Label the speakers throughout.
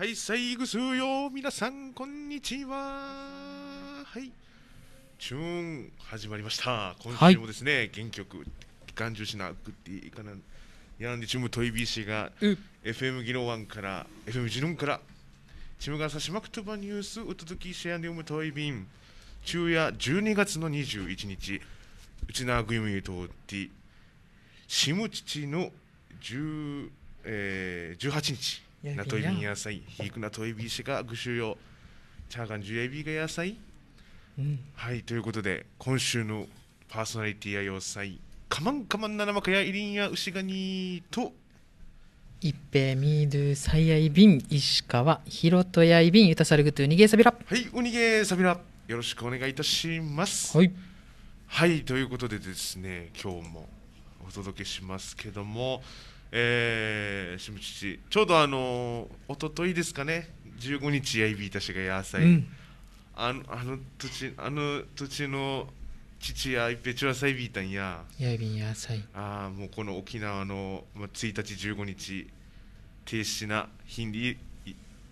Speaker 1: はい、最後すよ、皆さん、こんにちは。はい、チューン始まりました。今週もですね、はい、原曲、間中しなくていかな、やんでチュムトイビーシが、FM ギロワンから、FM ジノンから、チムがさしまくとばニュース、お届けシェアで読むトイビン、昼夜12月の21日、うちなぐゆみゆとおって、シムチチのえー、18日。なといびん野菜、ひくなといびしがぐしゅうよチャーガンじゅやびがやさい、はいということで今週の
Speaker 2: パーソナリティや要塞
Speaker 1: かまんかまんななまかやいりんやうしがにと
Speaker 2: 一平みーどさやいびん石川ひろとやいびんゆたさるぐとうにげさびらはいお
Speaker 1: にげさびらよろしくお願いいたします
Speaker 2: はいは
Speaker 1: いということでですね今日もお届けしますけどもえー、下父ちょうどあのー、一昨日ですかね15日やいびいたしがやさい、うん、あのあの土地あの土地の父やいぺちはさいびいたんや
Speaker 2: やいびんやさい
Speaker 1: ああもうこの沖縄の、まあ、1日15日停止なヒンディ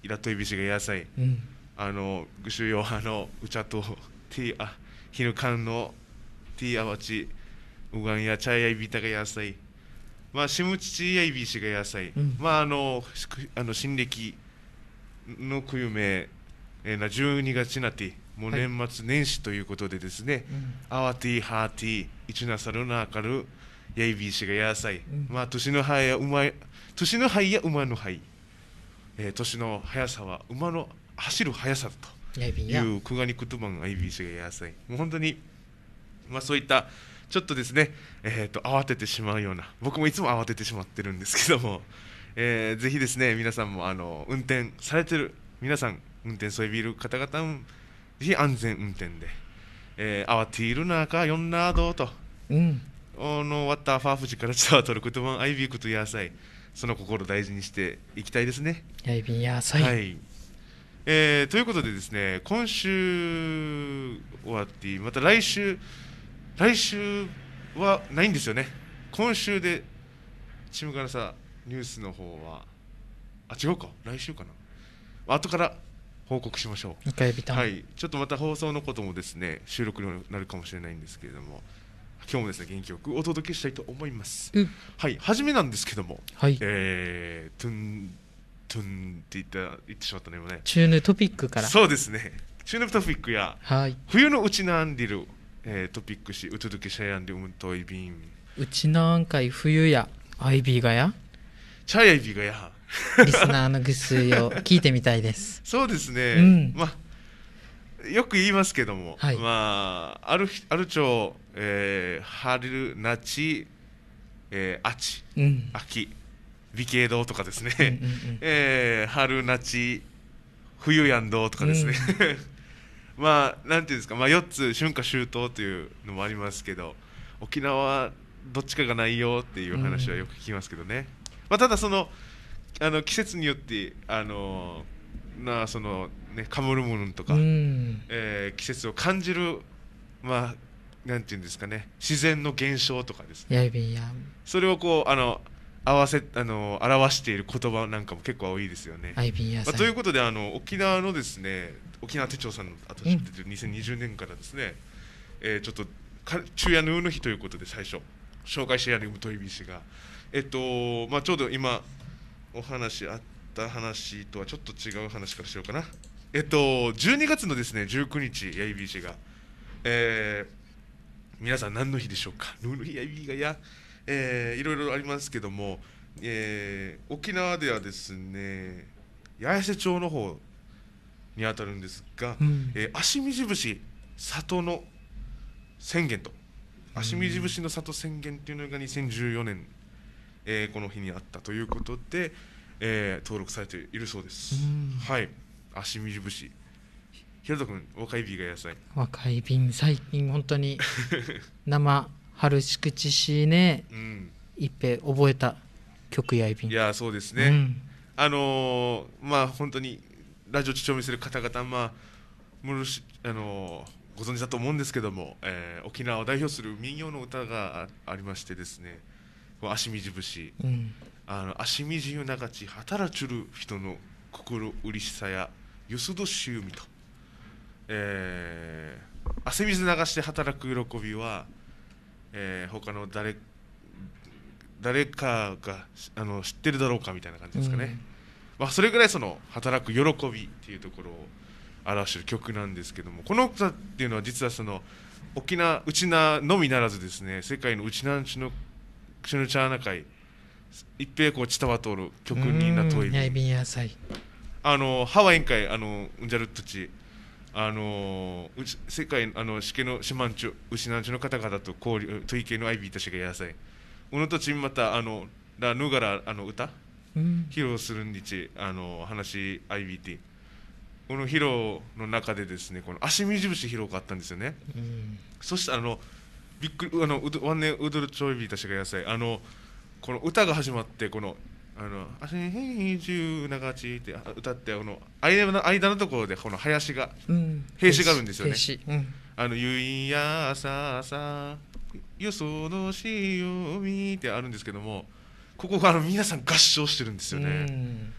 Speaker 1: イラトイビシがやさい、うん、あのぐしゅよあのうちゃとてあひぬかんのてィアちうがんやちゃやいびたがやさいまあ、シムチチアイビーシが野菜、うん、まああのあの新暦のゆ名、えー、な12月なってもう年末年始ということでですね、はい、アワティハーティイチナサルナーカルヤイビーシが野菜、うん、まあ年の早や馬年の早や馬の早、えー、年の速さは馬の走る速さ
Speaker 2: という
Speaker 1: くがに言葉がヤイビーシが野菜もう本当にまあそういったちょっとですね、えーと、慌ててしまうような僕もいつも慌ててしまってるんですけども、えー、ぜひですね皆さんもあの運転されてる皆さん運転されいる方々ぜひ安全運転で、えー、慌ている中よん
Speaker 2: などと、うん、
Speaker 1: おのわったファーフジからちわとることばアイビークとやサイ、その心大事にしていきたいですね。
Speaker 2: アイビーやサイ。は
Speaker 1: いえー、ということでですね今週終わってまた来週来週はないんですよね今週でチームからさニュースの方はあ違うか来週かな後から報告しましょうはいちょっとまた放送のこともですね収録になるかもしれないんですけれども今日もですね元気よくお届けしたいと思います、うはい初めなんですけども、はい、えー、トゥントゥンって言った言ってしまったね今ねチューヌ
Speaker 2: トピックからそうですね
Speaker 1: チューヌトピックや、はい、冬のうちなんでるえー、トピックシウトドキシャヤンでうんといびん
Speaker 2: うちなんかい冬やアイビーがやチャイアイビーがやリスナーのぐすいを聞いてみたいです
Speaker 1: そうですね、うん、まあよく言いますけども、はい、まああるある町、えー、春夏えー、秋、うん、秋美形堂とかですね、うんうんうん、えー、春夏冬やんどとかですね、うんまあなんていうんですか、まあ、4つ春夏秋冬というのもありますけど沖縄どっちかがないよっていう話はよく聞きますけどね、まあ、ただそのあの季節によってあのなそのねかぶるものとか、えー、季節を感じるまあなんていうんですかね自然の現象とかですねそれをこうあの合わせあの表している言葉なんかも結構多いですよね。まあ、ということであの沖縄のですね沖縄手帳さんの後で出て2020年からですね、えー、ちょっと昼夜のうの日ということで最初紹介してやるといビ氏がえっとまあちょうど今お話あった話とはちょっと違う話からしようかなえっと12月のですね19日やいびがえー、皆さん何の日でしょうかヌーの日やいびがや。えー、いろいろありますけども、えー、沖縄ではですね八重瀬町の方にあたるんですが、うん、えー、足水節里の宣言と足水節の里宣言というのが2014年、えー、この日にあったということで、えー、登録されているそうです。はい足水節ひろと君若い瓶が野菜
Speaker 2: 若い瓶最近本当に生春しくちしね、うん、いっぺ覚えた曲やいびんい
Speaker 1: やそうですね、うん、あのー、まあ本当にラジオ聴見する方々まあむるしあのー、ご存知だと思うんですけども、えー、沖縄を代表する民謡の歌がありましてですね「足みじ節」うん、あの「足みじゆながち働ちゅる人の心うりしさやよすどしゆうみ」と、えー「汗水流して働く喜びは」えー、他の誰誰かがあの知ってるだろうかみたいな感じですかね、うん、まあ、それぐらいその働く喜びっていうところを表してる曲なんですけどもこの歌っていうのは実はその沖縄ウチナのみならずですね世界のウチナンチのチュヌチャーナ会一平こう伝わとる曲になといびあのハワイン会あのうんじゃるっとちあのう世界あのしけの四万十牛なんちの方々と交流と意見のアイビーたちがやさい。おのとちまたあのラヌガラあの歌、うん、披露するんにちあの話アイビーティ。この披露の中でですねこの足水節広かったんですよね。うん、そしてあのびっくりあのうどワンネウドルチョょいびたちがやさいあのこの歌が始まってこのあの「じゅうな長ちって歌ってあの間の間のところでこの林が、うん、兵士があるんですよね。うん、あの「ゆいやささよそのしよみ」ってあるんですけどもここがあの皆さん合唱してるんですよね。うん、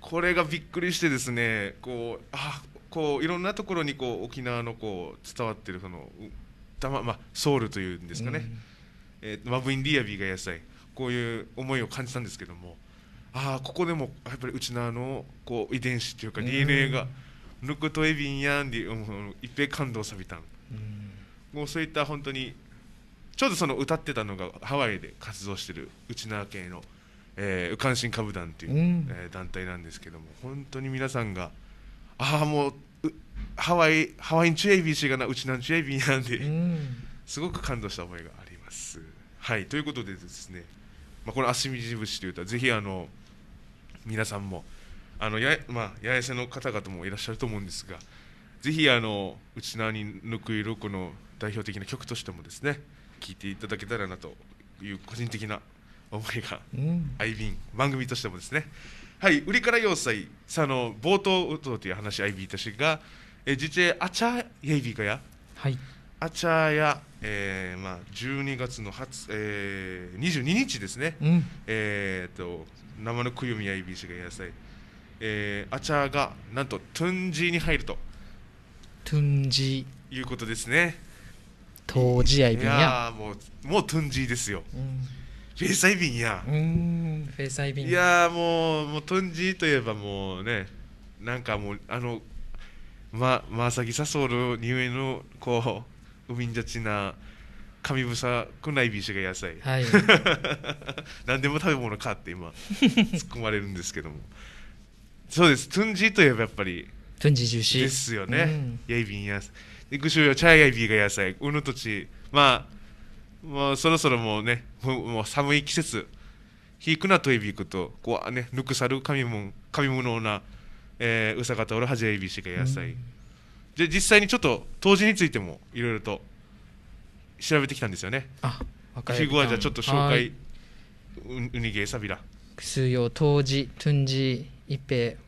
Speaker 1: これがびっくりしてですねこうあこういろんなところにこう沖縄のこう伝わってるそのたま、まあ、ソウルというんですかね、えー、マブインディアビーが野菜。こういう思いを感じたんですけどもああここでもやっぱりうちのあのこう遺伝子っていうか DNA が「ぬくとえびんやん」で一平感動さびたんもうそういった本当にちょうどその歌ってたのがハワイで活動してるうちな系の、えー、関心株団っていう、うん、えー、団体なんですけども本当に皆さんがああもうハワイハワインチュエビーシーがなうちなんチュエビーなんで、うん、すごく感動した思いがあります。はいということでですねまあ、この「足みじ節」という歌ぜひあの皆さんもあのや、まあ、八重瀬の方々もいらっしゃると思うんですがぜひあの「内縄にぬくいろこ」の代表的な曲としてもですね聴いていただけたらなという個人的な思いが、うん、アイビン番組としてもですねはい売りから要塞さあの冒頭という話アイビーたちがえ DJ アチャイエイビーがやはいアチャーヤ、えーまあ、12月の初、えー、22日ですね、うん、えっと生のクユミやいびしが野菜、えー、アチャーがなんとトゥンジーに入るとトゥンジーいうことですね
Speaker 2: 当時やいびやいや
Speaker 1: もうもうトゥンジーですよ、うん、フェイサイビンやう
Speaker 2: んフェイサイビンい
Speaker 1: やもうもうトゥンジーといえばもうねなんかもうあのま、まさぎさそうるにいのこう海んじゃちな紙ぶさくないびしが野菜、はい、何でも食べ物かって今 突っ込まれるんですけどもそうですトゥンジーといえばやっぱりトゥンジージューシーですよね、うん、やいびんやでぐしゅうよチャイやいびが野菜うぬとちまあもうそろそろもうねもうもう寒い季節ひいくなといびくとこうねぬくさる紙も紙物なえー、うさかたおるはじやいびしが野菜、うんで実際にちょっと当時についてもいろいろと調べてきたんですよねあフィグアじゃちょっと紹介ウニゲーサビラ
Speaker 2: クスヨ当時トゥンジー一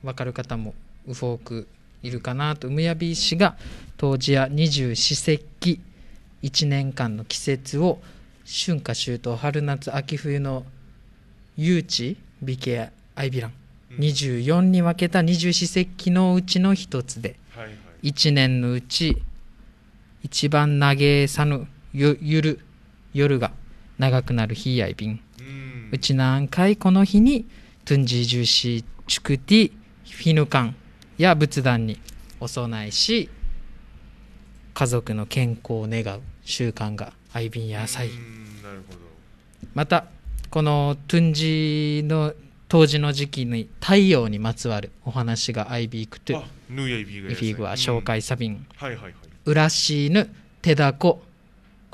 Speaker 2: 分かる方もウフォークいるかなとむやび氏が当時や二十四節気一年間の季節を春夏秋冬春夏秋冬の誘致美形アイビラン24に分けた二十四節気のうちの一つで一年のうち一番長さぬゆる夜が長くなる日やいびん。うち何回この日にトゥンジージューシーチュクティフィヌカンや仏壇にお供えし家族の健康を願う習慣が愛瓶や浅いまたこのトゥンジーの当時の時期に太陽にまつわるお話がアイビークトゥ
Speaker 1: イフィ
Speaker 2: グは紹介サビン、うらしいぬ手だこ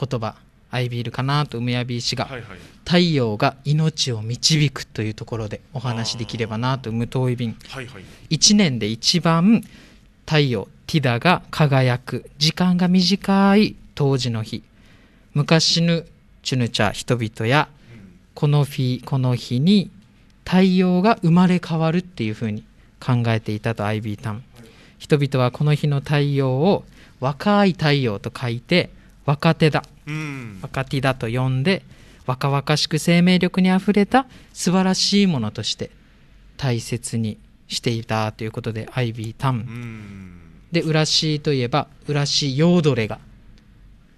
Speaker 2: 言葉アイビールかなと梅やび氏が、はいはい、太陽が命を導くというところでお話できればなとウ糖い便、はいはい、1年で一番太陽ティダが輝く時間が短い当時の日昔ぬチュヌチャ人々や、この日この日に太陽が生まれ変わるっていうふうに考えていたとアイビータン人々はこの日の太陽を若い太陽と書いて若手だ、うん、若手だと呼んで若々しく生命力にあふれた素晴らしいものとして大切にしていたということでアイビータンで浦ーといえば浦ーヨードレが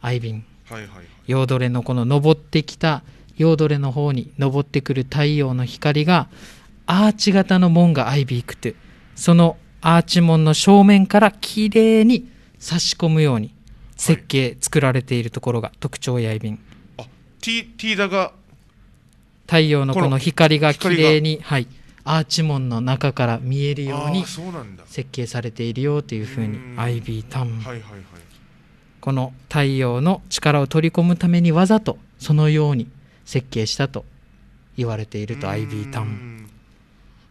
Speaker 2: アイビン、はいはいはい、ヨードレのこの登ってきた夜どれの方に昇ってくる太陽の光がアーチ型の門がアイビークトゥそのアーチ門の正面からきれいに差し込むように設計、はい、作られているところが特徴やいびんあが太陽のこの光がきれいにはいアーチ門の中から見えるように設計されているよというふうにアイビータン、はいはいはい、この太陽の力を取り込むためにわざとそのように設計したと言われていると IB タウン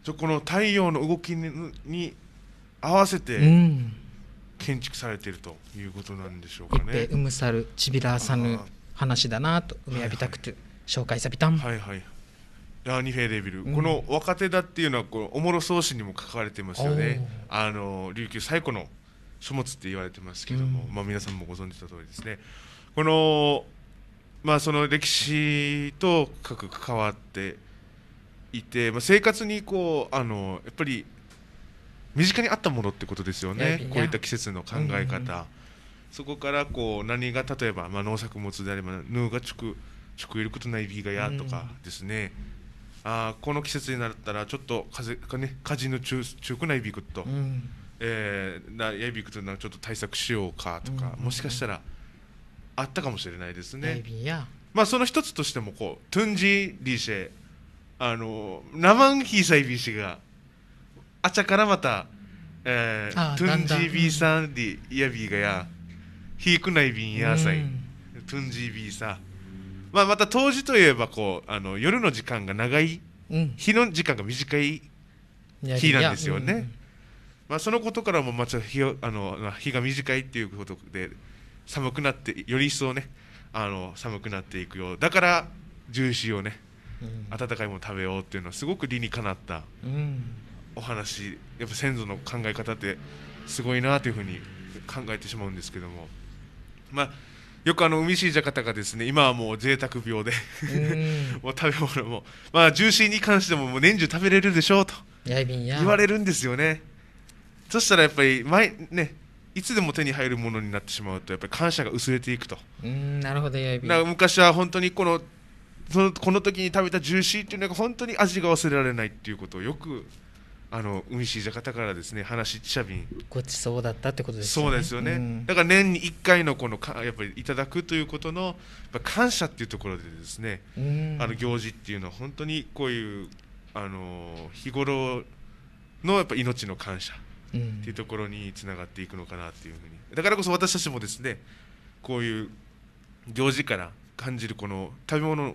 Speaker 1: じゃこの太陽の動きに合わせて建築されているということなんでしょうかね。でうむさる
Speaker 2: ちびらさぬ話だなと海やびたくて紹介さびたん。はいはい
Speaker 1: ラーニフェーデビル、うん、この若手だっていうのはこうおもろ草子にも書かれてますよねあの琉球最古の書物って言われてますけども、うん、まあ、皆さんもご存知の通りですねこのまあ、その歴史と深く関わっていて、まあ、生活にこうあのやっぱり身近にあったものってことですよねこういった季節の考え方、うん、そこからこう何が例えば、まあ、農作物であれば「ぬうがちくちくいることないびがや」とかですね、うん、あこの季節になったらちょっと風かね火事の中中くないびくと、うん、えー、なやびくとなちょっと対策しようかとか、もしかしたら。あったかもしれないですね。まあ、その一つとしてもこうトゥンジリーシェあのナマンヒーサイビーシがあちゃからまた、えー、トゥンジービーサンディイヤビーガやヒークナイビンヤーサイトゥンジービーサまあまた当時といえばこうあの夜の時間が長い、うん、日の時間が短い日なんですよね。うん、まあ、そのことからもまあちょ日あの日が短いっていうことで寒くなってより一層ねあの寒くなっていくようだからジューシーをね、うん、温かいもの食べようっていうのはすごく理にかなった、うん、お話やっぱ先祖の考え方ってすごいなというふうに考えてしまうんですけどもまあよくあの海しいじゃ方がですね今はもう贅沢病で もう食べ物もまあジューシーに関してももう年中食べれるでしょうと言われるんですよねそしたらやっぱり毎ねいつでも手に入るものになってしまうとやっぱり感謝が薄れていくと
Speaker 2: うんなるほどだか
Speaker 1: 昔は本当にこのそのこの時に食べたジューシーっていうのが本当に味が忘れられないっていうことをよくあの海しジじゃ方からですね話しゃびん
Speaker 2: ごちそうだったってことですねそうですよね、うん、
Speaker 1: だから年に1回のこのかやっぱりいただくということの感謝っていうところでですね、うん、あの行事っていうのは本当にこういうあの日頃のやっぱ命の感謝っていうところにつながっていくのかなっていうふうにだからこそ私たちもですねこういう行事から感じるこの食べ物っ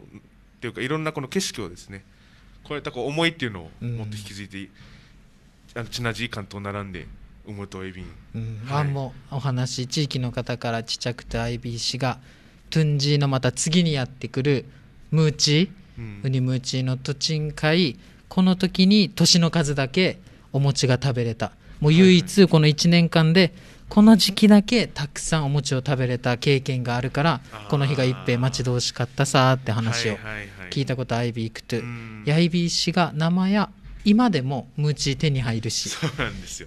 Speaker 1: ていうかいろんなこの景色をですねこういったこう思いっていうのをもっと引き継いで、うん、あのチナジー館と並んで梅とエビン、
Speaker 2: うんはい、もお話地域の方からちっちゃくて IBC がトゥンジーのまた次にやってくるムーチー、うん、ウニムーチーの地に買いこの時に年の数だけお餅が食べれたもう唯一この1年間でこの時期だけたくさんお餅を食べれた経験があるからこの日が一平待ち遠しかったさーって話を聞いたことアイビークトゥヤイビー氏が生や今でもムーチー手に入るし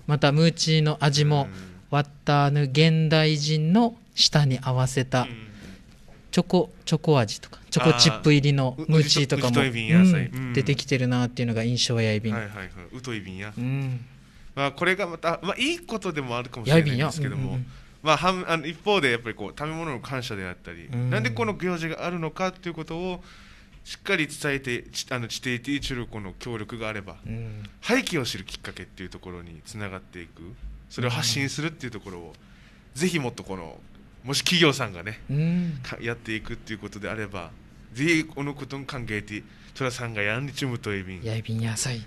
Speaker 2: またムーチーの味もワッターヌ現代人の舌に合わせたチョコチョコ味とかチョコチップ入りのムーチーとかも、出てきてるなっていうのが印象やいび
Speaker 1: ん。まあ、これがまた、まあ、いいことでもあるかもしれないんですけども、うんうん、まあ、はんあの一方でやっぱりこう食べ物の感謝であったり、うん、なんでこの行事があるのかということをしっかり伝えてあのしていて一路この協力があれば、うん、廃棄を知るきっかけっていうところにつながっていくそれを発信するっていうところを、ぜひもっとこのもし企業さんがね、うん、やっていくっていうことであればぜひこのことに関係て寅さんがやんにちむとえびん。やいびんやさい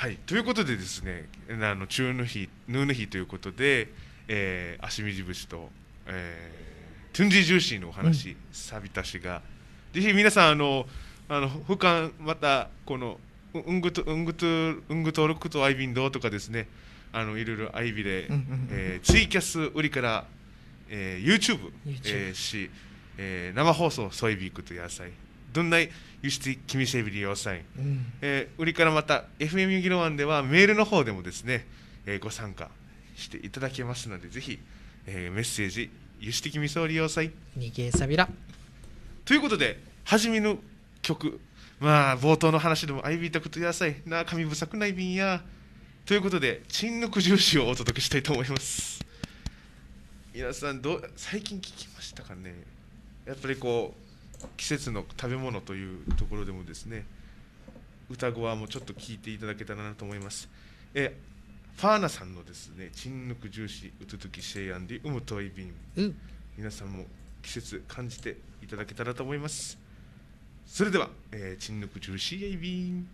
Speaker 1: はい、ということでですねあの中ヌヒヌーヌヒということで、えー、足水節と、えー、トゥンジージューシーのお話、うん、サビタシがぜひ皆さんあのあの保管またこのうんぐとうんぐとうんぐと登録とアイビンドとかですねあのいろいろアイビで、えツイキャス売りから、えー、YouTube, YouTube、えー、し、えー、生放送ソイビークと野菜どんな輸出 kimi s e v g i l え売りからまた FM ユギロワンではメールの方でもですね、えー、ご参加していただけますのでぜひ、えー、メッセージ輸出君総利用サイン
Speaker 2: 逃げさびら
Speaker 1: ということで初めの曲まあ冒頭の話でも相びいたことやさいなあ紙不作ない便やということで沈黙重視をお届けしたいと思います皆さんどう最近聞きましたかねやっぱりこう季節の食べ物というところでもですね歌声もちょっと聞いていただけたらなと思います。えファーナさんのですね「チンヌクジューシーウトトキシェイアンディウムトイビン」皆さんも季節感じていただけたらと思います。それでは、えー、チンヌクジューシーエイビン。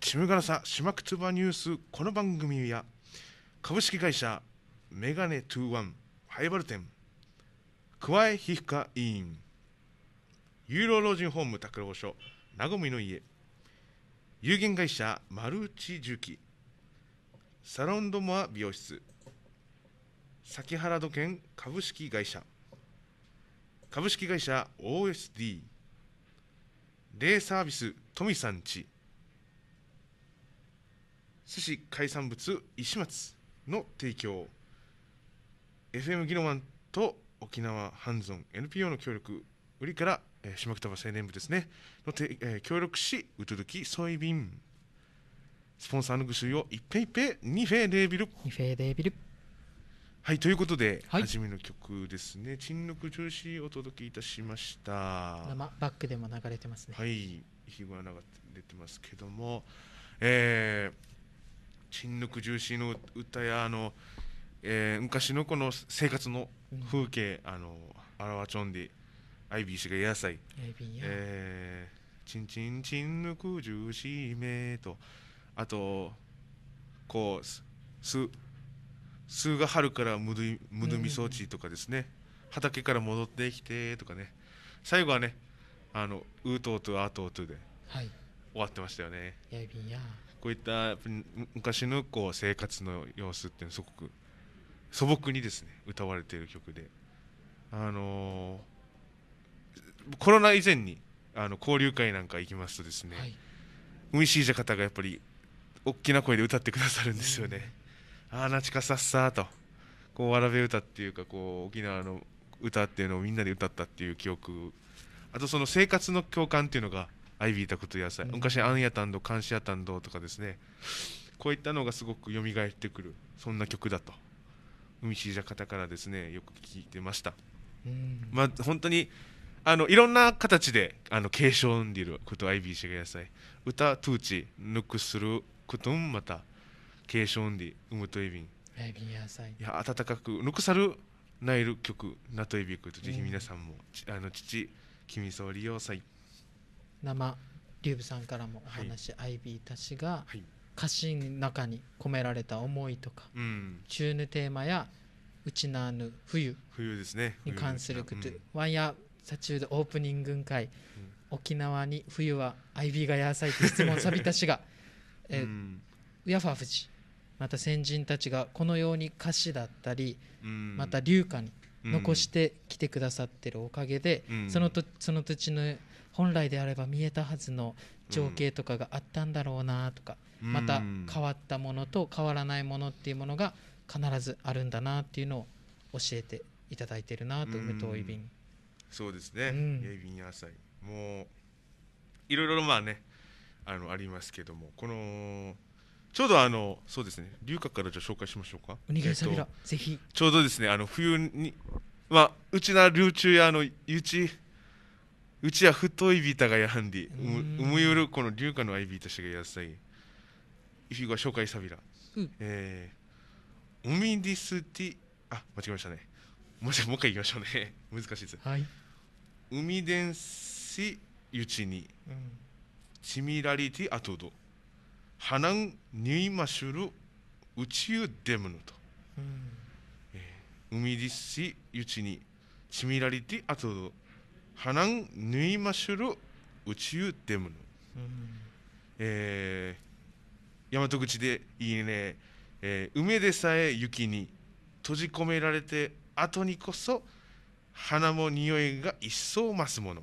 Speaker 1: ちむがらさまくつばニュースこの番組や株式会社メガネ21ハイバル店加江皮膚科医院有料老人ホーム拓郎所なごみの家有限会社マルチ重機サロンドモア美容室崎原土建株式会社株式会社 OSD デイサービス富さんち寿司海産物石松の提供 FM ギノマンと沖縄ハンゾン NPO の協力売りから、えー、下北沢青年部ですねのて、えー、協力しうトゥきキソイビンスポンサーのぐすいをいっぺいっぺにフェーデービルにフェーデービルはいということで、はい、初めの曲ですね「沈黙中止」お届けいたしました生
Speaker 2: バックでも流れてますね
Speaker 1: はい日が流れてますけどもえー沈黙重視の歌やあの、えー、昔のこの生活の風景、うん、あのあらわちょんでアイビー氏が野菜えー、チンチンチンぬくじゅうしめとあとこうすすすが春からむぬむぬみ装置とかですね、畑から戻ってきてとかね最後はねあのうとうとあとうとで終わってましたよね。はい、やいびんやこういった昔のこう生活の様子っていうのすごく素朴にですね歌われている曲で、あのコロナ以前にあの交流会なんか行きますとですね、はい、海しいじゃ方がやっぱり大きな声で歌ってくださるんですよね。うん、ああなちかさっさとこうわらべ歌っていうかこう沖縄の歌っていうのをみんなで歌ったっていう記憶あとその生活の共感っていうのがアイビーたこと野菜、うん、昔アンヤタンド監視シアタンドとかですねこういったのがすごく蘇ってくるそんな曲だと海シージャ方からですねよく聞いてました、うん、まあ本当にあのいろんな形であの継承んでいることアイビーシがやさい歌トゥーチぬくすることんまた継承んでうむとエビビン
Speaker 2: アイー野菜いや
Speaker 1: 温かくぬくさるないる曲なといびくとぜひ皆さんも、うん、あの父君そう利用さい
Speaker 2: 生リュウブさんからもお話、はい、ビーたちが歌詞の中に込められた思いとか、チューヌテーマや「うちなぬ冬」
Speaker 1: 冬ですねに関すること、ね、うん、
Speaker 2: ワンや左中でオープニング会、うん、沖縄に冬はアイビーがやさいって質問さびたちが、えうん、ウヤファフジまた先人たちがこのように歌詞だったり、うん、また流歌に残してきてくださってるおかげで、そのとその土地の本来であれば見えたはずの情景とかがあったんだろうなとか、うん、また変わったものと変わらないものっていうものが必ずあるんだなっていうのを教えていただいてるなと、うん、無糖イビン
Speaker 1: そうですね、うん、イビン浅いもういろいろまあねあのありますけどもこのちょうどあのそうですね龍角からじゃ紹介しましょうかおにぎりさびら、えっと、ぜひちょうどですねあの冬にまあうちな流中やあのゆちうちは太いビータがやはんで、うむよるこの流化のアイビータしがやさい。いひご紹介さびら。うん、えー、ウミディスティ、あ、間違えましたね。もしもう一回言いましょうね。難しいです。はい。ウミデンシユチに、うん、チミラリティアトド、ハナンニュイマシュル宇宙デムヌと。う
Speaker 2: みえ
Speaker 1: ー、ウミディスユチに、チミラリティアトド、하낭누이마슈루우치유때문에에야마토구치でいいねえー、梅でさえ雪に閉じ込められて後にこそ花も匂いが一層増すもの、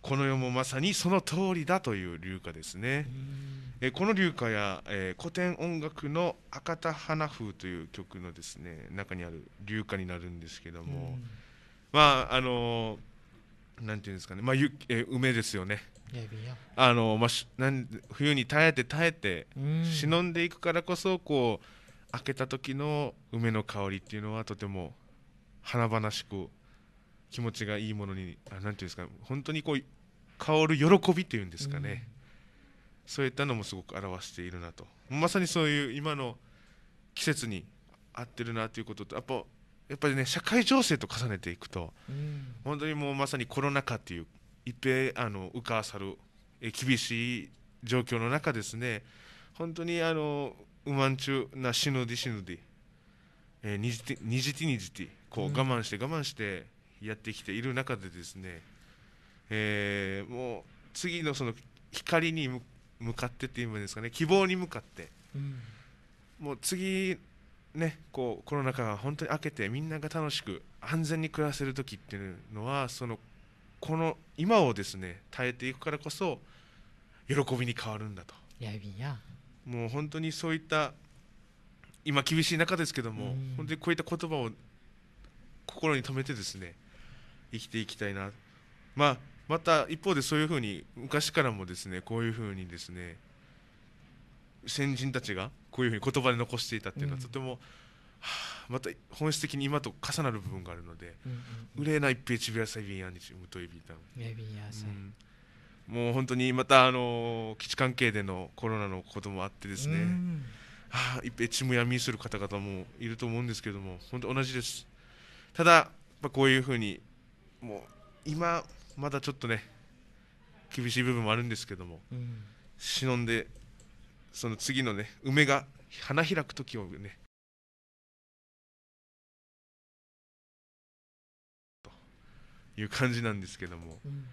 Speaker 1: この世もまさにその通りだという流歌ですね、えこの流歌や、えー、古典音楽の「赤田花風」という曲のですね中にある流歌になるんですけども、うん、まああのーなんていうんですかね、まあ、ゆえ梅ですよね。あのまあ、しなん冬に耐えて耐えて忍んでいくからこそこう開けた時の梅の香りっていうのはとても華々しく気持ちがいいものにあなんていうんですか本当にこう香る喜びっていうんですかね、うそういったのもすごく表しているなとまさにそういう今の季節に合ってるなということとやっぱやっぱりね社会情勢と重ねていくと、うん、本当にもうまさにコロナ禍っていう一平あの浮かさるえ厳しい状況の中ですね本当にあのうまんちゅうなしぬでしぬで、えにじてにじてにじてこう我慢して我慢してやってきている中でですね、うん、えー、もう次のその光に向かってっていうんですかね希望に向かって、うん、もう次ね、こうコロナ禍が本当に明けてみんなが楽しく安全に暮らせる時っていうのはそのこの今をですね耐えていくからこそ喜びに変わるんだとやもう本当にそういった今厳しい中ですけども、本当にこういった言葉を心に留めてですね生きていきたいな、まあ、また一方でそういうふうに昔からもですねこういうふうにですね先人たちがこういうふうに言葉で残していたっていうのはとても、うん、はあ、また本質的に今と重なる部分があるので「うれないペーチビアサイビンヤンにムトイビータん。もう本当にまたあの基地関係でのコロナのこともあってですね、はあ、いっぺちむやみする方々もいると思うんですけども本当同じですただまこういうふうにもう今まだちょっとね厳しい部分もあるんですけども、うん、忍んでその次のね梅が花開く時をねという感じなんですけども、うん、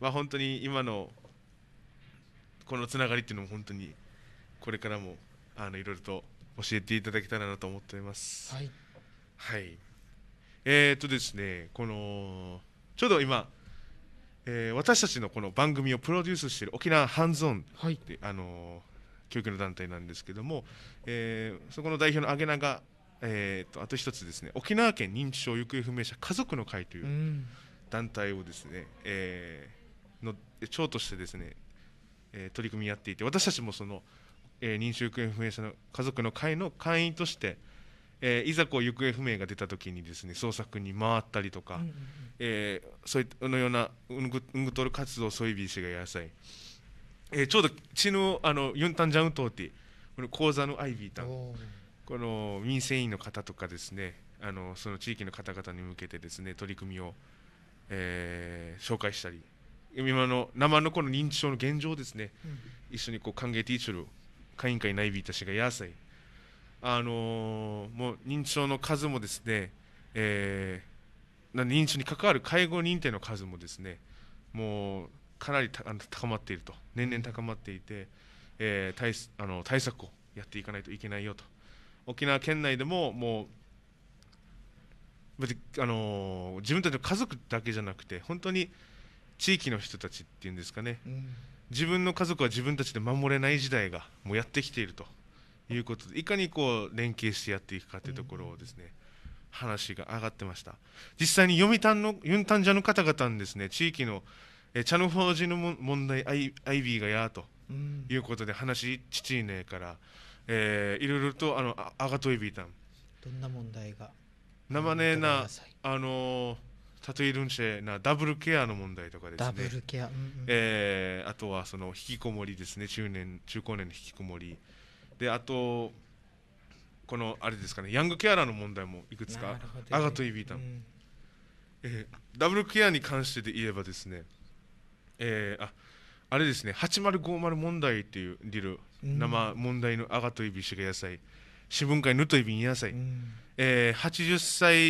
Speaker 1: まあ本当に今のこのつながりっていうのも本当にこれからもあのいろいろと教えていただけたらなと思っております。はい、はい、えー、っとですねこのちょうど今えー、私たちのこの番組をプロデュースしている沖縄ハンズオン、はい、あのー教育の団体なんですけども、えー、そこの代表の揚げえーと、あと一つですね沖縄県認知症行方不明者家族の会という団体をですね、えー、の長としてですね、えー、取り組みやっていて私たちもその、えー、認知症行方不明者の家族の会の会員として、えー、いざこう行方不明が出た時にですね捜索に回ったりとか、うんうんうん、えー、そういったのようなうんぐとる活動をいイビーがやさいえー、ちょうど昨日あのユンタンジャントーティこの講座のアイビータこの民生委員の方とかですねあのその地域の方々に向けてですね取り組みを、えー、紹介したり今の生のこの認知症の現状ですね、うん、一緒にこう歓迎ティーチュル会員会内ビーたちが野菜あのー、もう認知症の数もですね、えー、認知症に関わる介護認定の数もですねもうかなり高まっていると年々高まっていて、えー、対あの対策をやっていかないといけないよと沖縄県内でももうあのー、自分たちの家族だけじゃなくて本当に地域の人たちっていうんですかね、うん、自分の家族は自分たちで守れない時代がもうやってきているということでいかにこう連携してやっていくかというところをですね、うん、話が上がってました実際に読谷の読谷者の方々にですね地域のえー、フのージの問題アイアイビーがやということで話父いねえから、えー、いろいろとあのあガトイビータン
Speaker 2: どんな問題が
Speaker 1: 生ねえなあの例えるんしなダブルケアの問題とかですねダブルケア、うんうん、えー、あとはその引きこもりですね中年中高年の引きこもりであとこのあれですかねヤングケアラーの問題もいくつか、アガトイビータン、うん、えー、ダブルケアに関してで言えばですねえー、ああれですね8050問題っていうディル、うん、生問題のあがとイビしが野菜、四分解ヌとイビン野菜、うん、えー、80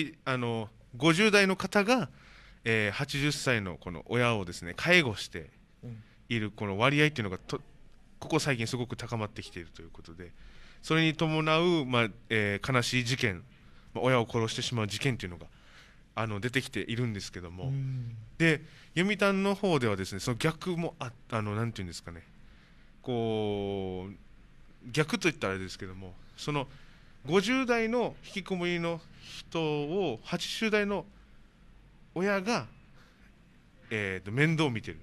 Speaker 1: 歳あの50代の方が、えー、80歳のこの親をですね介護しているこの割合っていうのがとここ最近すごく高まってきているということでそれに伴う、まあえー、悲しい事件、まあ、親を殺してしまう事件というのがあの出てきているんですけども、で読谷の方ではですねその逆もああのなんていうんですかねこう逆といったらあれですけどもその50代の引きこもりの人を80代の親が、えー、と面倒を見てる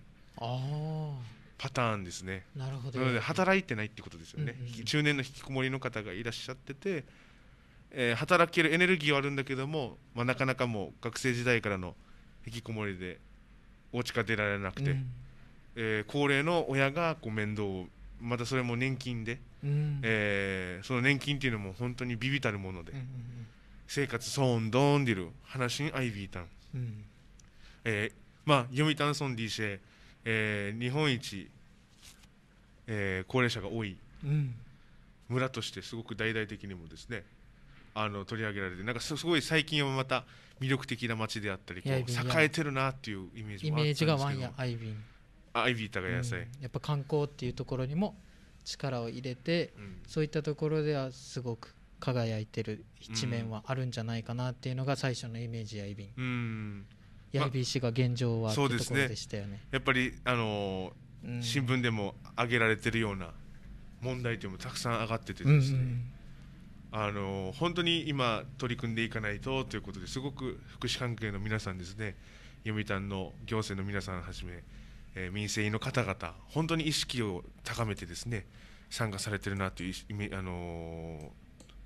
Speaker 1: パターンですねなるほどなので働いてないってことですよね、中年の引きこもりの方がいらっしゃっててえー、働けるエネルギーはあるんだけども、まあ、なかなかもう学生時代からの引きこもりでお家から出られなくて、うん、えー、高齢の親がこう面倒をまたそれも年金で、うん、えー、その年金っていうのも本当に微々たるもので、うんうんうん、生活ソーどんーる話にアイビータン、うん、えー、まあ読谷村 D シえー、日本一、えー、高齢者が多い村としてすごく大々的にもですね、あの取り上げられてなんかすごい最近はまた魅力的な街であったりこう栄えてるなっていうイメージもあったんですけどイメージがワンやアイビンアイビーたが野菜、うん、
Speaker 2: やっぱ観光っていうところにも力を入れて、うん、そういったところではすごく輝いてる一面はあるんじゃないかなっていうのが最初のイメージやイビン、うん、やいびん氏が現状はそうですね
Speaker 1: やっぱり、あのー、新聞でも挙げられてるような問題のもたくさん上がっててですね、うんうんあの本当に今取り組んでいかないとということですごく福祉関係の皆さんですね読谷の行政の皆さんはじめ、えー、民生委員の方々本当に意識を高めてですね参加されてるなというあの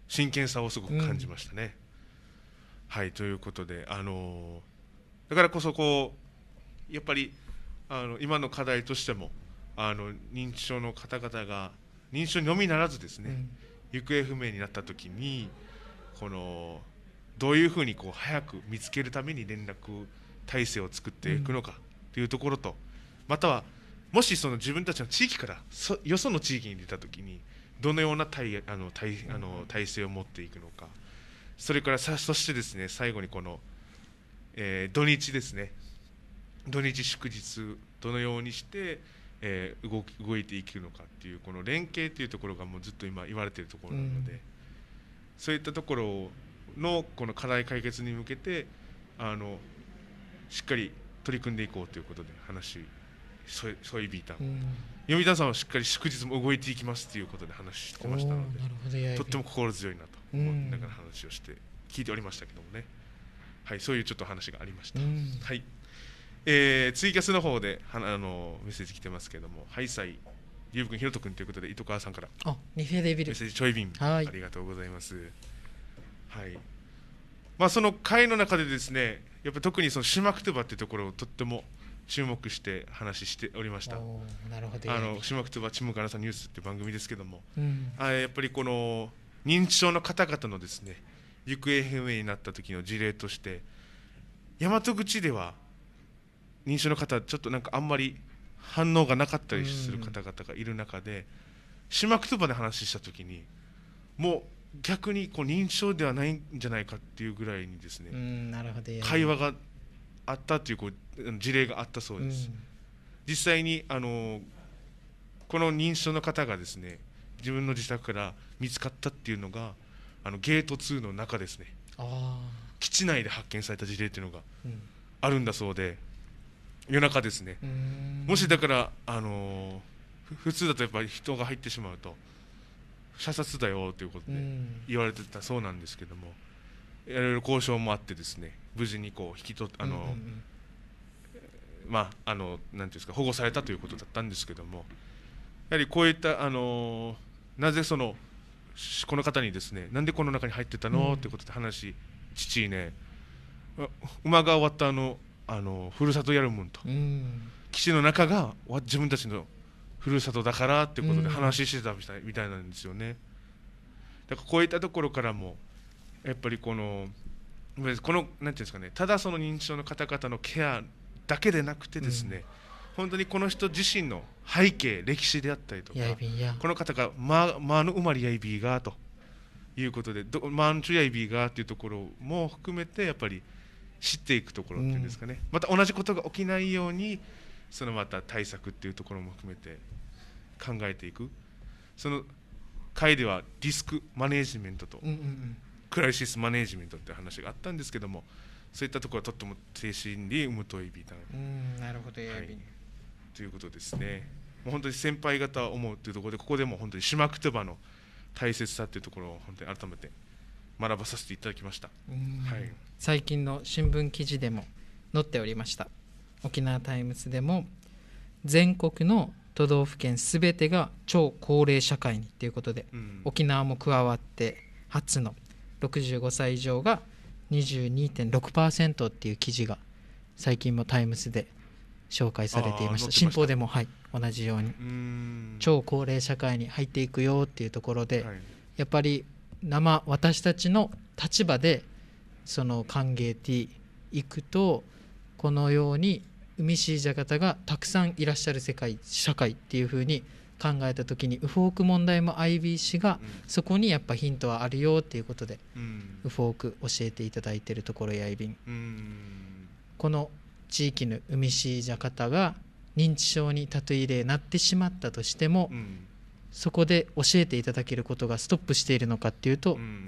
Speaker 1: 真剣さをすごく感じましたね。うん、はいということであのだからこそこうやっぱりあの今の課題としてもあの認知症の方々が認知症のみならずですね、うん行方不明になった時にこのどういうふうにこう早く見つけるために連絡体制を作っていくのかというところと、またはもしその自分たちの地域からそよその地域に出た時にどのような体あの体あの体制を持っていくのかそれからさそしてですね最後にこの、えー、土日ですね土日祝日どのようにしてえー、動き動いていくのかっていうこの連携っていうところがもうずっと今言われてるところなので、うん、そういったところのこの課題解決に向けてあのしっかり取り組んでいこうということで話添いびいた、うん、読谷さんはしっかり祝日も動いていきますということで話してましたのでとっても心強いなと思いながら話をして聞いておりましたけどもね、はい、そういうちょっと話がありました。はいえー、ツイキャスの方であのメッセージ来てますけども、ハイサイ、リュウ君、ヒロト君ということで、糸川さんから、あリフェデビルメッセージちょい便、ありがとうございます。はい。まあ、その回の中でですね、やっぱ特にそのシマクトゥバってところをとっても注目して話しておりました。なるほど。あのシマクトゥバチムガナさんニュースって番組ですけども、うん、あやっぱりこの認知症の方々のですね、行方不明になった時の事例として、大和口では認知症の方ちょっとなんかあんまり反応がなかったりする方々がいる中で島くつばで話した時にもう逆にこう認知症ではないんじゃないかっていうぐらいにですね、会話があったというこう事例があったそうです、実際にあのこの認知症の方がですね自分の自宅から見つかったっていうのがあのゲート2の中ですね基地内で発見された事例っていうのがあるんだそうで、夜中ですねもしだからあのー、普通だとやっぱり人が入ってしまうと射殺だよということで言われてたそうなんですけどもいろいろ交渉もあってですね無事にこう引き取あのー、うんうんうんまあ、あのなんていうんですか保護されたということだったんですけどもやはりこういったあのなぜそのこの方にですねなんでこの中に入ってたの、ってということで話父ね馬が終わったあのあのふるさとやるもんと、
Speaker 2: うん、
Speaker 1: 基地の中が自分たちのふるさとだからっていうことで話してたみたい,、みたいなんですよね。だからこういったところからもやっぱりこのこのなんていうんですかねただその認知症の方々のケアだけでなくてですね、うん、本当にこの人自身の背景歴史であったりとかこの方が「ままの生まれやいびが」ということで「まんちゅやいびが」っていうところも含めてやっぱり。知っていくところっていうんですかね、また同じことが起きないようにそのまた対策っていうところも含めて考えていくその会ではリスクマネジメントとクライシスマネジメントって話があったんですけどもそういったところはとっても精神に産むといびたなるほど、はい、ということですねもう本当に先輩方を思うというところでここでも本当にしまくとばの大切さっていうところを本当に改めて学ばさせていただきました。
Speaker 2: はい最近の新聞記事でも載っておりました沖縄タイムズでも全国の都道府県すべてが超高齢社会にということで、うん、沖縄も加わって初の65歳以上が22.6%っていう記事が最近もタイムズで紹介されていました新報でも、はい、同じように超高齢社会に入っていくよっていうところで、はい、やっぱり生私たちの立場でその歓迎ティ行くとこのように海シージャ方がたくさんいらっしゃる世界社会っていうふうに考えた時にウフォーク問題も IB 氏がそこにやっぱヒントはあるよっていうことで、うん、ウフーク教えていただいてるところやいびん、うん、この地域の海シージャ方が認知症にたとえれなってしまったとしても、うん、そこで教えていただけることがストップしているのかっていうと、うん、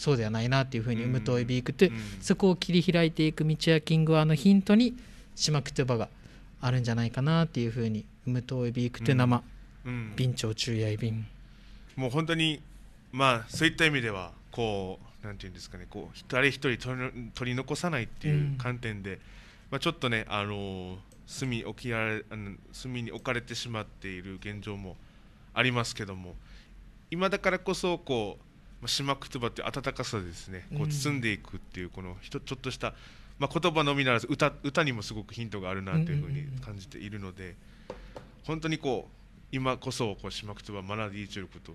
Speaker 2: そうではないなというふうに産むとびいくて、そこを切り開いていく道やキングはあのヒントにしまくとばがあるんじゃないかなっていうふうに産むとびいくて生、うんう長中やいびん
Speaker 1: もう本当にまあそういった意味ではこうなんていうんですかねこう誰一人取り残さないっていう観点で、うん、まあちょっとねあの隅置きられ隅に置かれてしまっている現状もありますけども今だからこそこう島言葉って温かさですねこう包んでいくっていうこのひとちょっとした、まあ、言葉のみならず歌歌にもすごくヒントがあるなというふうに感じているので本当にこう今こそこう島言葉学びいちること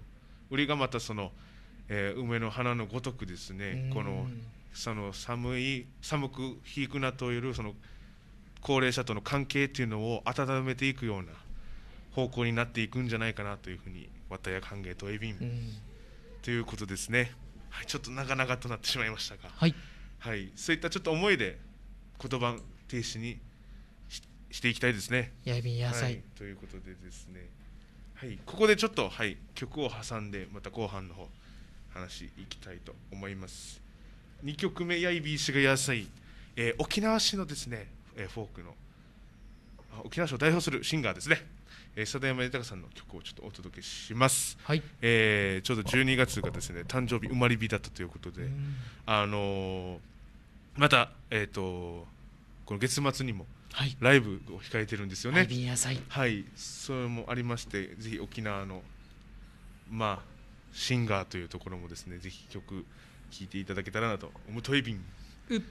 Speaker 1: 俺がまたその、えー、梅の花のごとくですねこのその寒い寒くひいくなというその高齢者との関係というのを温めていくような方向になっていくんじゃないかなというふうに綿谷歓迎とエビン。ということですね、はい、ちょっと長々となってしまいましたが、はい、はい、そういったちょっと思いで言葉停止にしていきたいですね。やびやさい、はい、ということでですね、はい、ここでちょっと、はい、曲を挟んでまた後半の方話いきたいと思います。2曲目「やいびーしがやさい」えー、沖縄市のですね、えー、フォークの沖縄市を代表するシンガーですね。えー、久田山豊さんの曲をちょっとお届けします、はい、えー、ちょうど12月がですね誕生日生まれ日だったということで、あのー、また、えーと、この月末にもライブを控えてるんですよね。はい、はい、それもありましてぜひ沖縄の、まあ、シンガーというところもですねぜひ曲聴いていただけたらなと「オムトイビン」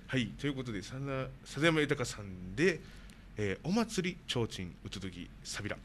Speaker 1: はいということで佐田山豊さんで、えー「お祭り提灯うつどきさびら」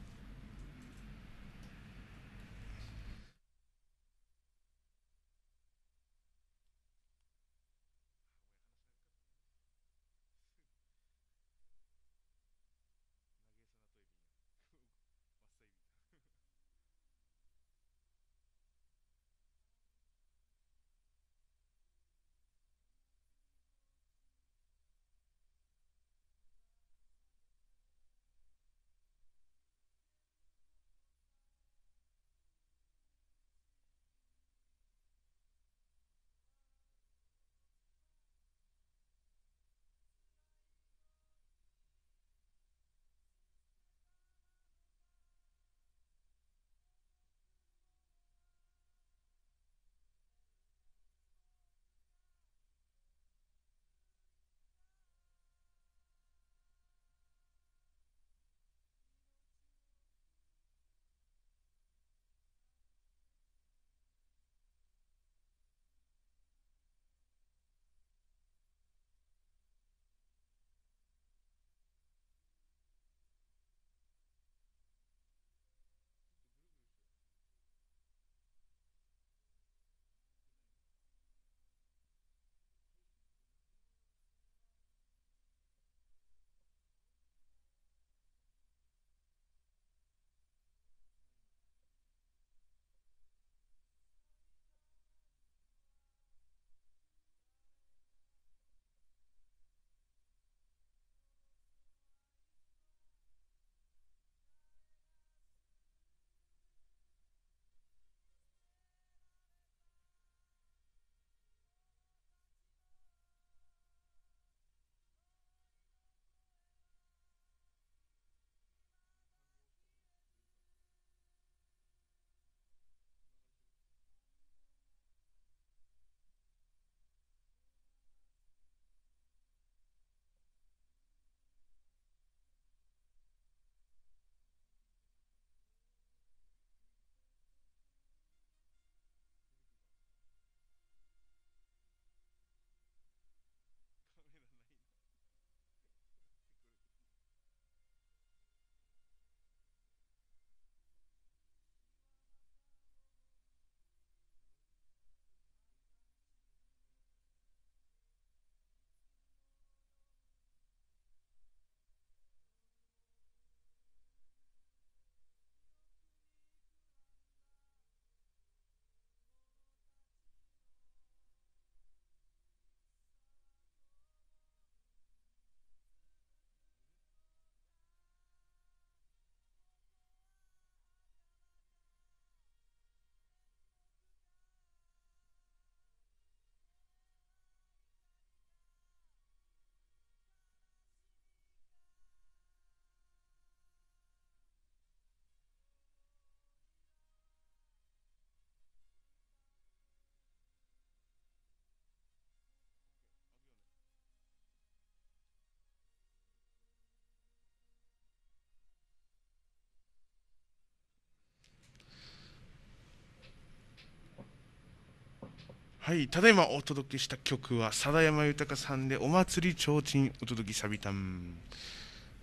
Speaker 1: はいただいまお届けした曲は貞山豊さんで「お祭りちょうちんお届けサビタン」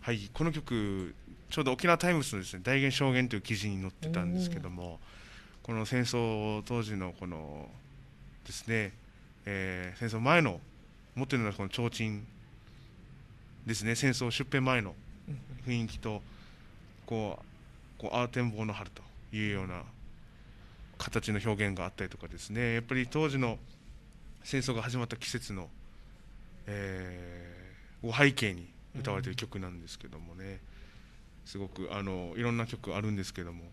Speaker 1: はいこの曲ちょうど沖縄タイムズのですね大言証言という記事に載ってたんですけどもこの戦争当時のこのですね、えー、戦争前の持ってるのはこの提灯ですね戦争出兵前の雰囲気とこうこうアーテンボの春というような形の表現があったりとかですねやっぱり当時の戦争が始まった季節の、えー、を背景に歌われている曲なんですけどもね、うん、すごくあのいろんな曲あるんですけども、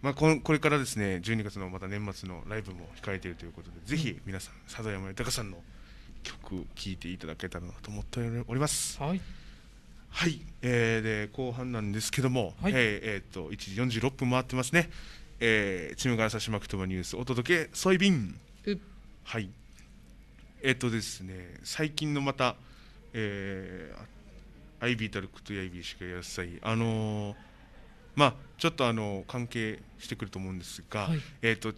Speaker 1: まあ、ここれからですね12月のまた年末のライブも控えているということでぜひ皆さん佐山豊さんの曲聴いていただけたらなと思っております。はいはい、えー、で後半なんですけども、はい、えー、えー、と1時46分回ってますね。えー、チームから差しまくとばニュースお届けソイビンはいえっ、ー、とですね最近のまた、えー、アイビータルクとヤイビーしかやさいあのー、まあちょっとあの関係してくると思うんですが、はい、えっ、ー、と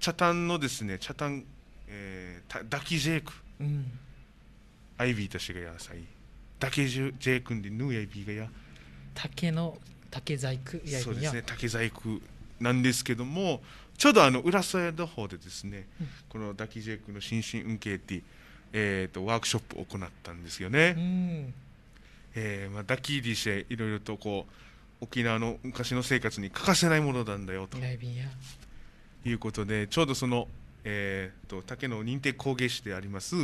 Speaker 1: 茶炭のですね茶炭、えー、ダキジェイク、うん、アイビーたしがやさいダケジェイクんでヌーヤイビーがや
Speaker 2: 竹の竹細工やいやそうですね
Speaker 1: 竹細工なんですけどもちょうどあの浦添の方でですね、うん、このダキジェイクの新進運慶っていう、えーと、ワークショップを行ったんですよね。うん、えー、まあ、ダキ入りしていろいろとこう沖縄の昔の生活に欠かせないものなんだよと
Speaker 2: い
Speaker 1: うことでちょうどその、えーと、竹の認定工芸士であります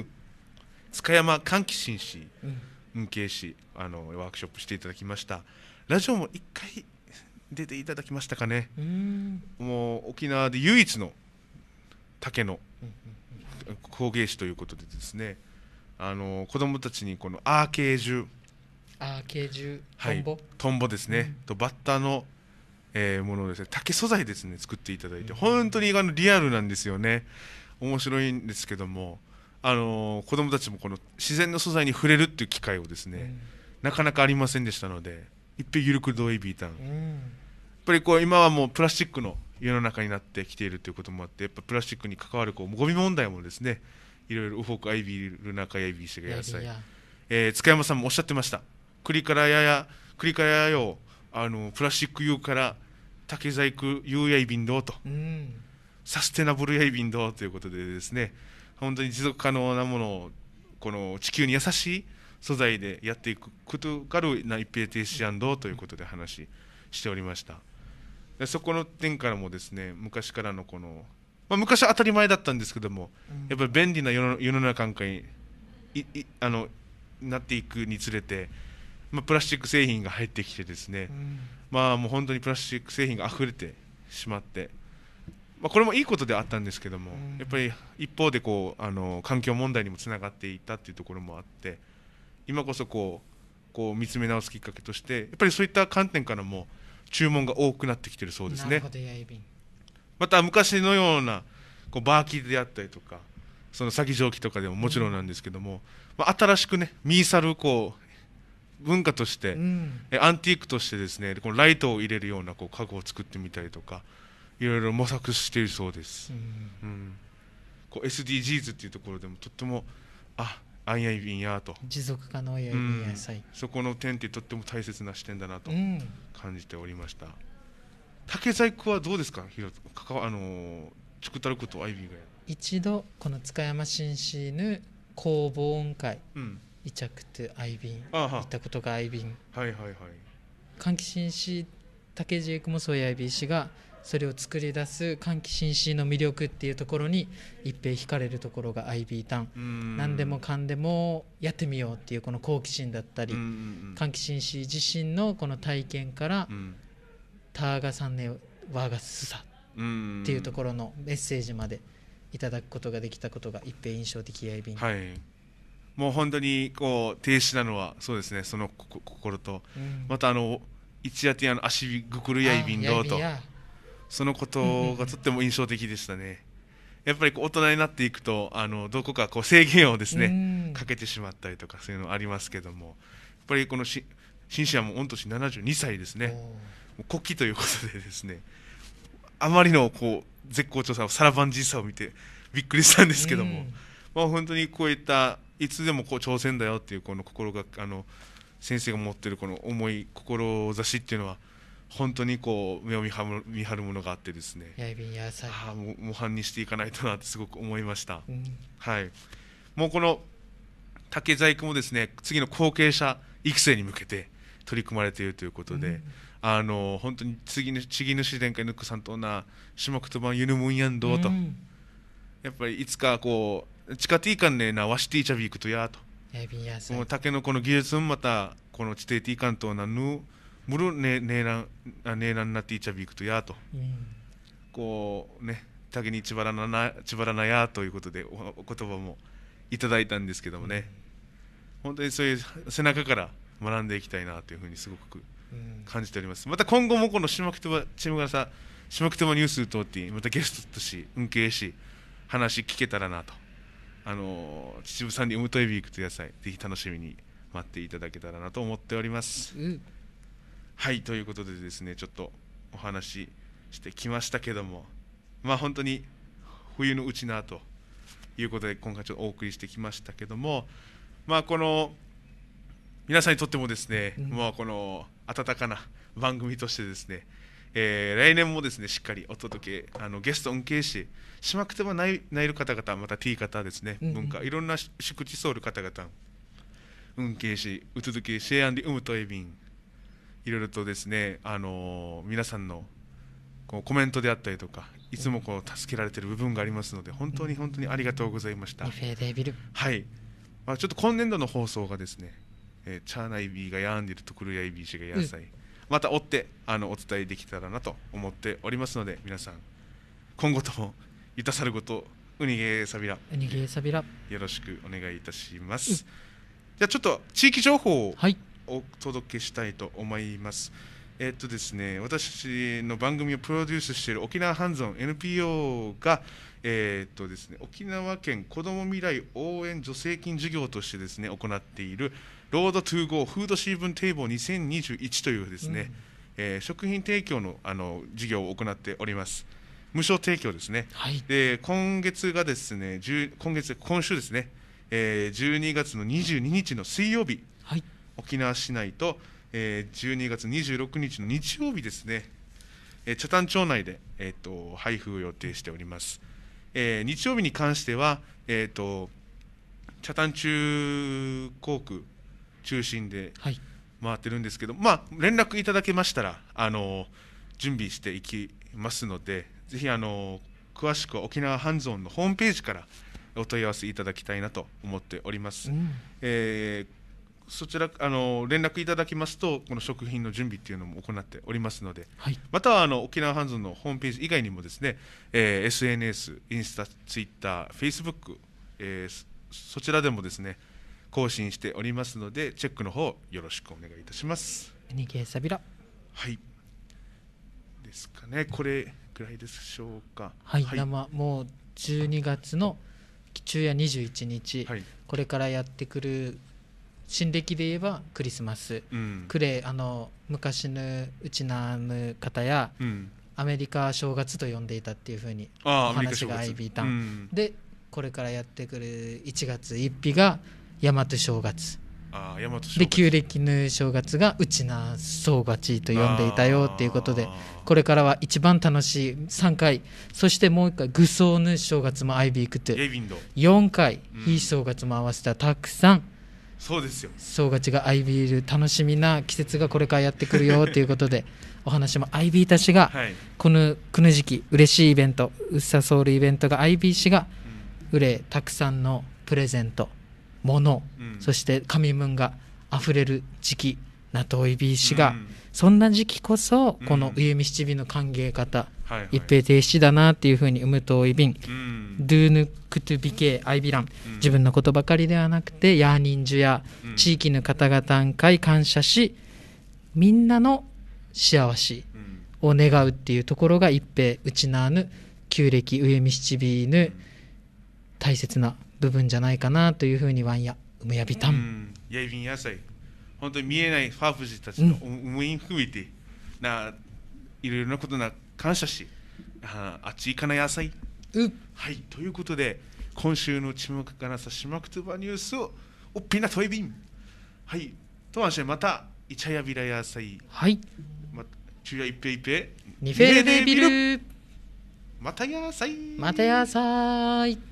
Speaker 1: 塚山寛喜紳士、運慶士あのワークショップしていただきました。ラジオも一回出ていただきましたかねもう沖縄で唯一の竹の工芸士ということでですねあの子どもたちにこのアーケージュ
Speaker 2: アーケージュトンボ、はい、ト
Speaker 1: ンボですね、うん、とバッターの、えー、ものをですね竹素材ですね作っていただいて、うん、本当にあのリアルなんですよね面白いんですけどもあの子どもたちもこの自然の素材に触れるっていう機会をですね、うん、なかなかありませんでしたので一平ゆるくどいビータン、うんぱりこう今はもうプラスチックの世の中になってきているということもあってやっぱプラスチックに関わるこうゴミ問題もですねいろいろウフォークアイビールナカイアイビーシガヤサイ、えー、塚山さんもおっしゃってました栗からやや栗からやよあのプラスチック油から竹細工 u やいびんどうと、うん、サステナブルやいびんどうということでですね本当に持続可能なものをこの地球に優しい素材でやっていくことからな一平停止案どうということで話しておりました。でそこの点からもですね昔からのこの、まあ、昔は当たり前だったんですけども、うん、やっぱり便利な世の世の中にあのなっていくにつれて、まあ、プラスチック製品が入ってきてですね、うん、まあもう本当にプラスチック製品が溢れてしまって。まあ、これもいいことであったんですけども、やっぱり一方でこうあの環境問題にもつながっていったっていうところもあって今こそこうこう見つめ直すきっかけとしてやっぱりそういった観点からも注文が多くなってきてるそうですねまた昔のようなこうバーキーであったりとかその先蒸気とかでももちろんなんですけども、まあ、新しくねミーサルこう文化として、うん、アンティークとしてですねこのライトを入れるようなこう家具を作ってみたりとかいろいろ模索しているそうです、うん、うん、こう SDGs っていうところでもとってもあアイアイビンやと持続
Speaker 2: 可能やや、うん、
Speaker 1: そこの点ってとっても大切な視点だなと感じておりました、うん、竹細工はどうですかひろかかあのチクタルとアイビンが
Speaker 2: 一度この塚山新市ぬ工房音会、うん、とアイビン行ったことがアイビンはいはいはい換気新市竹地ェクもそうやアイビン氏がそれを作り出す歓喜心身の魅力っていうところに一平惹かれるところが IB ターン何でもかんでもやってみようっていうこの好奇心だったり歓喜心身自身のこの体験から、ターガサンネワーガスサ」っていうところのメッセージまでいただくことができたことが一平印象的 IB に、は
Speaker 1: い、もう本当にこう停止なのはそうですねその心と、うん、またあの一夜天あの足ぐくるやいびんどうと。そのことがとっても印象的でしたね。やっぱり大人になっていくとあのどこかこう制限をですねかけてしまったりとかそういうのありますけどもやっぱりこのシンシアも御年72歳ですね国旗ということでですねあまりのこう絶好調さをさらばんじいさを見てびっくりしたんですけども、まあ、本当にこういったいつでもこう挑戦だよっていうこの心があの先生が持っているこの重い志っていうのは本当にこう目を見張るものがあってですね模範にしていかないとなってすごく思いました、うん、はいもうこの竹細工もですね次の後継者育成に向けて取り組まれているということで、うん、あの本当に次の地主殿下ぬくさんとな下くとばんゆぬむんやんどと、うん、やっぱりいつかこう地下ティーカンねなわしティーチャビークとやともう竹のノの技術もまたこの地底ティーカンとなぬ무르네네란아네란나티이차비と、토야토고네竹にちばらななちばらなやということでお言葉もいただいたんですけどもね、うん、本当にそういう背中から学んでいきたいなというふうにすごく感じております、また今後もこの下北チームがさ下北ニュース通ってまたゲストとし運慶し話聞けたらなとあの秩父さんに「ウむといビーク」と野菜ぜひ楽しみに待っていただけたらなと思っております。うんはいということでですねちょっとお話ししてきましたけどもまあ本当に冬のうちなということで今回ちょっとお送りしてきましたけどもまあこの皆さんにとってもですね、うん、もうこの温かな番組としてですね、えー、来年もですねしっかりお届けあのゲスト恩恵ししまくてもないないる方々また T 方ですね、うん、文化いろんな祝辞ソウル方々恩恵しうつづけシェアンディウムトエビンいろいろとですね、あの皆さんのこうコメントであったりとかいつもこう助けられてる部分がありますので本当に本当にありがとうございました。はい、まあ、ちょっと今年度の放送がですね、えー、チャーナイビーが病んでるとくるやイビーしが野菜、うん、また追ってあのお伝えできたらなと思っておりますので皆さん今後ともいたさることウニゲーサビラウニゲーサビラよろしくお願いいたします。うん、じゃあちょっと地域情報を、はいお届けしたいと思います。えっとですね、私たちの番組をプロデュースしている沖縄ハンズオン NPO が、えっとですね、沖縄県子ども未来応援助成金事業としてですね行っているロードトゥーゴーフードシーブンテーブル2021というですね、うん、えー、食品提供のあの事業を行っております。無償提供ですね。はい、で今月がですね、今月今週ですね、えー、12月の22日の水曜日沖縄市内と、えー、12月26日の日曜日ですね、えー、北谷町内で、えーと、配布を予定しております。えー、日曜日に関しては、えーと、と北谷中航空中心で回ってるんですけど、はい、まあ、連絡いただけましたら、あの準備していきますので、ぜひ、あの詳しくは沖縄ハンズオンのホームページからお問い合わせいただきたいなと思っております。うん、えーそちらあの連絡いただきますとこの食品の準備っていうのも行っておりますので、はい、またはあの沖縄ハンズのホームページ以外にもですね、えー、SNS インスタツイッターフェイスブック、えー、そちらでもですね更新しておりますのでチェックの方よろしくお願いいたしま
Speaker 2: す。ニケサビラ
Speaker 1: はいですかねこれぐらいでしょうか。
Speaker 2: はい、はい、生もう12月の昼夜21日、はい、これからやってくる新暦で言えばクリスマス、うん、クレあの昔のうちなむ方や、うん、アメリカ正月と呼んでいたっていうふうに話がアイビーターン、うん、でこれからやってくる1月1日が大和正月あ大和で旧暦の正月がうちな総勝ちと呼んでいたよっていうことでこれからは一番楽しい3回そしてもう1回愚僧の正月もアイビークトゥ4回、うん、いい正月も合わせたたくさんそうですよ総勝ちがアイビール楽しみな季節がこれからやってくるよということで お話もアイビーたちが、このこの時期嬉しいイベントうっさソウルイベントがアイビー氏が売れたくさんのプレゼント物、うん、そして紙文があふれる時期ナトイビー氏が、うん、そんな時期こそこの「冬美七尾の歓迎方、はいはい、一平停七だなっていうふうに「うむとおいびん」ドゥヌクトゥビケアイビラン、自分のことばかりではなくてヤーニンジュや地域の方々に感謝しみんなの幸せを願うっていうところが一平うちなー旧暦上見七ビーヌ大切な部分じゃないかなというふうにワンやウムヤビタん。
Speaker 1: や本当に見えないファジたちの思い含めて、な、いろいろなことな感謝し、ああっち行かない野菜。はいということで今週の「注目かなさしまくとばニュースをおっぴなといびん」はいとはしまたイチャやびらやさいはいまち昼夜やいっぺいっぺにフェーデビルまたや菜。
Speaker 2: またや菜。